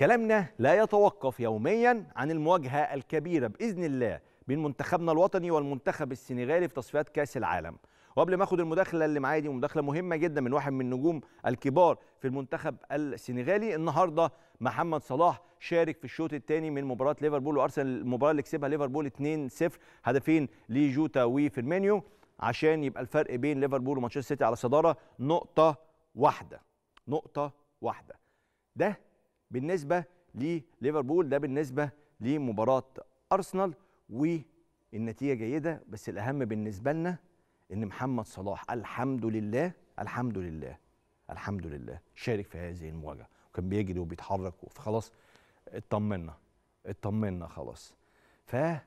كلامنا لا يتوقف يوميا عن المواجهة الكبيرة بإذن الله بين منتخبنا الوطني والمنتخب السنغالي في تصفيات كأس العالم وقبل ما اخد المداخله اللي معايا دي مداخله مهمه جدا من واحد من النجوم الكبار في المنتخب السنغالي النهارده محمد صلاح شارك في الشوط الثاني من مباراه ليفربول وارسنال المباراه اللي كسبها ليفربول 2-0 هدفين لجوتا وفيرمينيو عشان يبقى الفرق بين ليفربول ومانشستر سيتي على صداره نقطه واحده نقطه واحده ده بالنسبه لليفربول ده بالنسبه لمباراه ارسنال والنتيجه جيده بس الاهم بالنسبه لنا ان محمد صلاح الحمد لله الحمد لله الحمد لله شارك في هذه المواجهه وكان بيجري وبيتحرك فخلاص اطمنا اطمنا خلاص ف ان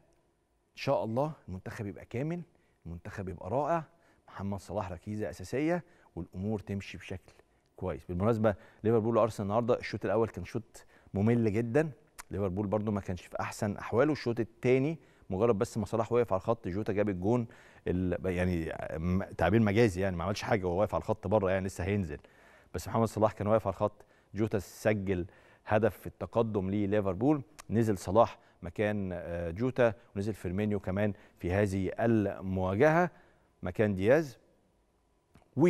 شاء الله المنتخب يبقى كامل المنتخب يبقى رائع محمد صلاح ركيزه اساسيه والامور تمشي بشكل كويس بالمناسبه ليفربول وارسنال النهارده الشوط الاول كان شوط ممل جدا ليفربول برده ما كانش في احسن احواله الشوط الثاني مجرد بس ما صلاح واقف على الخط جوتا جاب الجون يعني تعبير مجازي يعني ما عملش حاجه وهو واقف على الخط بره يعني لسه هينزل بس محمد صلاح كان واقف على الخط جوتا سجل هدف في التقدم لليفربول نزل صلاح مكان آه، جوتا ونزل فيرمينيو كمان في هذه المواجهه مكان دياز و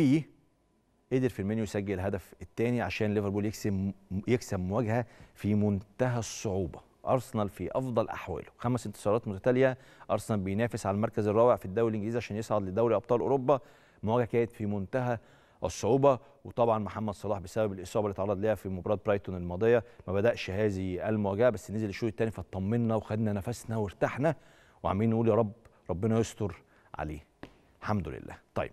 قدر فيرمينيو يسجل الهدف الثاني عشان ليفربول يكسب يكسب مواجهه في منتهى الصعوبه ارسنال في افضل احواله خمس انتصارات متتاليه ارسنال بينافس على المركز الرابع في الدوري الانجليزي عشان يصعد لدوري ابطال اوروبا مواجهه كانت في منتهى الصعوبه وطبعا محمد صلاح بسبب الاصابه اللي تعرض ليها في مباراه برايتون الماضيه ما بداش هذه المواجهه بس نزل الشوط الثاني فاطمنا وخدنا نفسنا وارتحنا وعمالين نقول يا رب ربنا يستر عليه الحمد لله طيب